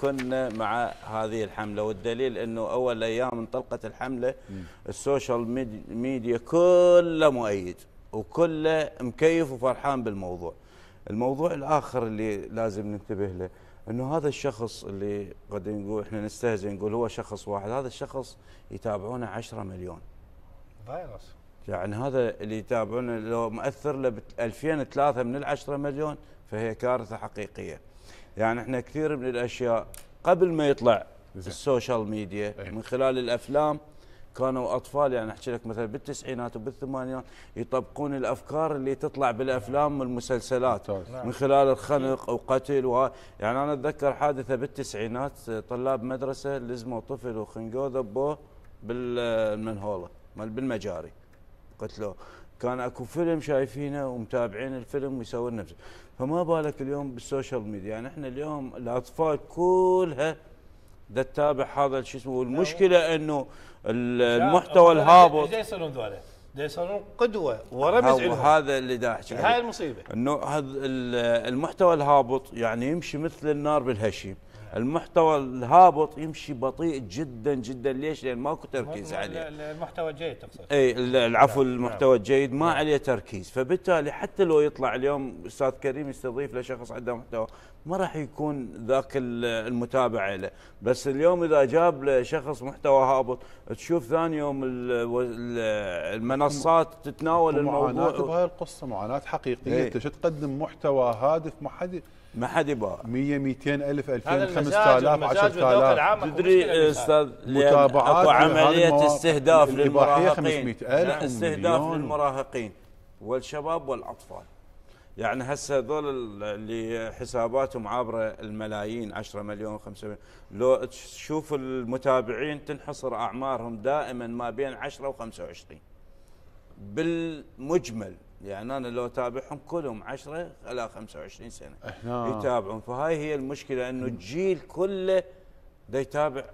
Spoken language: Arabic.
كنا مع هذه الحملة والدليل أنه أول أيام انطلقت الحملة السوشيال ميديا كله مؤيد وكله مكيف وفرحان بالموضوع الموضوع الآخر اللي لازم ننتبه له أنه هذا الشخص اللي قد نقول إحنا نستهزئ نقول هو شخص واحد هذا الشخص يتابعونه 10 مليون فيروس يعني هذا اللي يتابعونه لو مؤثر له 2000 3 من ال 10 مليون فهي كارثة حقيقية يعني احنا كثير من الاشياء قبل ما يطلع السوشيال ميديا إيه. من خلال الافلام كانوا اطفال يعني احكي لك مثلا بالتسعينات وبالثمانينات يطبقون الافكار اللي تطلع بالافلام والمسلسلات نعم. من خلال الخنق او قتل يعني انا اتذكر حادثه بالتسعينات طلاب مدرسه لزموا طفل وخنقوه ذبوه بالمنهوله بالمجاري قتلوه كان اكو فيلم شايفينه ومتابعين الفيلم ويسوون نفسه فما بالك اليوم بالسوشيال ميديا يعني احنا اليوم الاطفال كلها دا تتابع هذا شو اسمه والمشكله انه المحتوى الهابط يصيرون ذولا يصيرون قدوه ورمز لهم هذا اللي دا احكي هاي المصيبه انه هذا المحتوى الهابط يعني يمشي مثل النار بالهشيم المحتوى الهابط يمشي بطيء جدا جدا ليش؟ لان ماكو تركيز عليه المحتوى الجيد تقصد اي العفو نعم. المحتوى الجيد ما نعم. عليه تركيز فبالتالي حتى لو يطلع اليوم استاذ كريم يستضيف لشخص عنده محتوى ما راح يكون ذاك المتابعه له بس اليوم اذا جاب لشخص محتوى هابط تشوف ثاني يوم المنصات تتناول الموضوع معاناه بهاي القصه معاناه حقيقيه انت شو تقدم محتوى هادف ما حد ما حد يبغى 100 200 الف 2000 5000 10000 تدري استاذ متابعات اكو عمليه استهداف للمراهقين استهداف للمراهقين والشباب والاطفال يعني هسه هذول اللي حساباتهم عابره الملايين 10 مليون 5 مليون لو تشوف المتابعين تنحصر اعمارهم دائما ما بين 10 و 25 بالمجمل يعني انا لو اتابعهم كلهم 10 الى 25 سنه احنا يتابعون فهاي هي المشكله انه الجيل كله دا يتابع